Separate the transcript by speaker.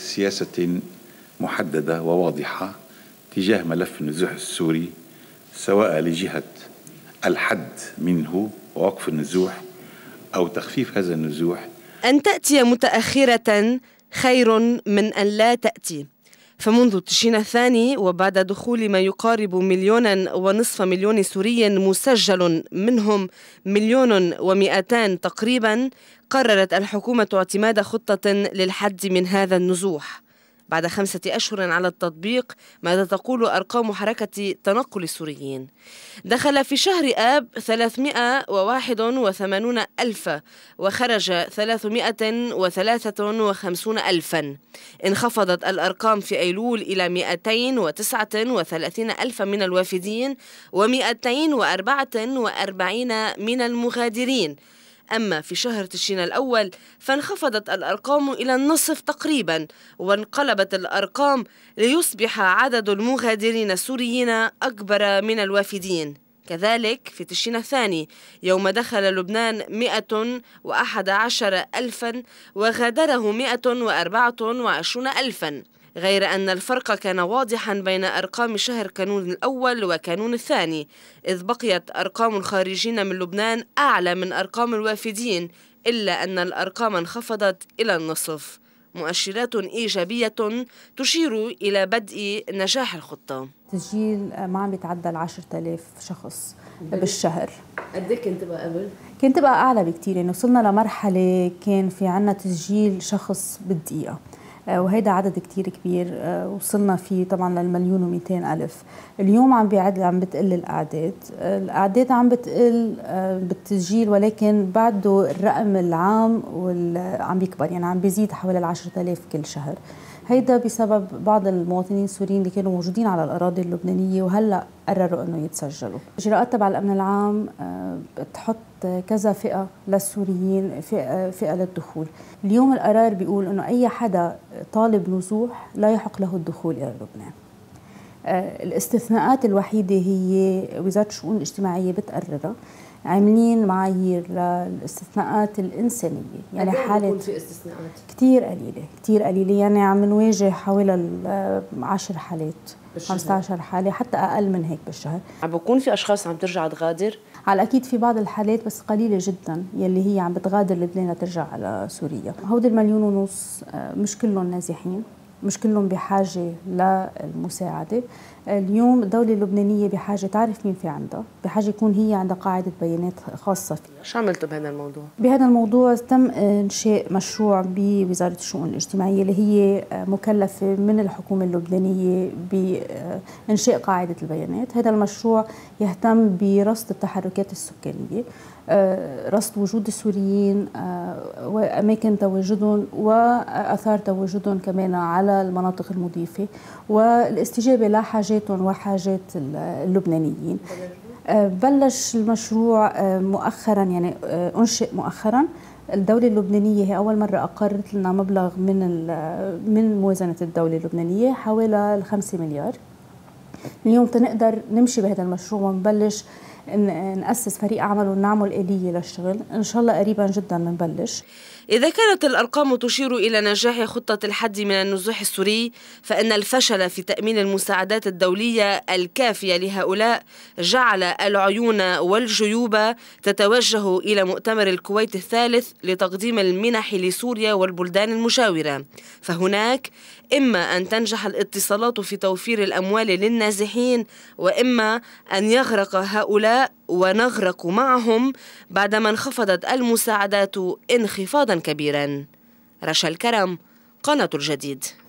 Speaker 1: سياسة محددة وواضحة تجاه ملف النزوح السوري سواء لجهة الحد منه ووقف النزوح أو تخفيف هذا النزوح
Speaker 2: أن تأتي متأخرة خير من أن لا تأتي فمنذ تشرين الثاني وبعد دخول ما يقارب مليونا ونصف مليون سوري مسجل منهم مليون ومئتان تقريبا قررت الحكومة اعتماد خطة للحد من هذا النزوح بعد خمسة أشهر على التطبيق ماذا تقول أرقام حركة تنقل السوريين دخل في شهر آب 381 ألف وخرج 353 ألفا انخفضت الأرقام في أيلول إلى 239 ألفا من الوافدين و 244 من المغادرين أما في شهر تشرين الأول فانخفضت الأرقام إلى النصف تقريبا وانقلبت الأرقام ليصبح عدد المغادرين السوريين أكبر من الوافدين كذلك في تشرين الثاني يوم دخل لبنان 111 ألفا وغادره 124 ألفا غير أن الفرق كان واضحا بين أرقام شهر كانون الأول وكانون الثاني إذ بقيت أرقام الخارجين من لبنان أعلى من أرقام الوافدين إلا أن الأرقام انخفضت إلى النصف مؤشرات إيجابية تشير إلى بدء نجاح الخطة
Speaker 1: تسجيل ما عم يتعدى ال 10000 شخص بالشهر
Speaker 2: قد إيه كنت بقى قبل؟
Speaker 1: كنت بقى أعلى بكتير يعني وصلنا لمرحلة كان في عنا تسجيل شخص بالدقيقة آه، وهيدا عدد كتير كبير آه، وصلنا فيه طبعا للمليون ومئتين ألف اليوم عم بيعد عم بتقل الأعداد الأعداد عم بتقل آه، بالتسجيل ولكن بعده الرقم العام عم بيكبر يعني عم بيزيد حوالي العشرة آلاف كل شهر هيدا بسبب بعض المواطنين السوريين اللي كانوا موجودين على الأراضي اللبنانية وهلأ قرروا انه يتسجلوا الاجراءات تبع الامن العام آه، بتحط كذا فئه للسوريين فئة للدخول اليوم القرار بيقول انه اي حدا طالب نزوح لا يحق له الدخول الى لبنان آه، الاستثناءات الوحيده هي وزاره الشؤون الاجتماعيه بتقررها عاملين معايير للاستثناءات الإنسانية يعني إيه حالة
Speaker 2: في استثناءات
Speaker 1: كثير قليلة كثير قليلة يعني عم نواجه حوالي 10 حالات بالشهر. 15 حالة حتى أقل من هيك
Speaker 2: بالشهر عم بكون في أشخاص عم ترجع تغادر
Speaker 1: على الاكيد في بعض الحالات بس قليلة جدا يلي هي عم بتغادر لبنان لترجع على سوريا هودي المليون ونص آه، مش كلهم نازحين مش كلهم بحاجة للمساعدة اليوم الدولة اللبنانية بحاجة تعرف مين في عندها بحاجة يكون هي عندها قاعدة بيانات خاصة فيها
Speaker 2: شو عملتوا بهذا الموضوع؟
Speaker 1: بهذا الموضوع تم إنشاء مشروع بوزارة الشؤون الاجتماعية اللي هي مكلفة من الحكومة اللبنانية بإنشاء قاعدة البيانات هذا المشروع يهتم برصد التحركات السكانية آه، رصد وجود السوريين آه، وأماكن تواجدهم وأثار تواجدهم كمان على المناطق المضيفة والاستجابة لحاجاتهم وحاجات اللبنانيين آه، بلش المشروع مؤخرا يعني أنشئ مؤخرا الدولة اللبنانية هي أول مرة أقرت لنا مبلغ من من موازنة الدولة اللبنانية حوالي 5 مليار اليوم تنقدر نمشي بهذا المشروع ونبلش نأسس فريق عمل ونعمل آلية للشغل إن شاء الله قريبا جدا بنبلش
Speaker 2: إذا كانت الأرقام تشير إلى نجاح خطة الحد من النزوح السوري فإن الفشل في تأمين المساعدات الدولية الكافية لهؤلاء جعل العيون والجيوب تتوجه إلى مؤتمر الكويت الثالث لتقديم المنح لسوريا والبلدان المجاورة فهناك إما أن تنجح الاتصالات في توفير الأموال للنازحين وإما أن يغرق هؤلاء ونغرق معهم بعدما انخفضت المساعدات انخفاضا كبيرا رشا الكرم قناة الجديد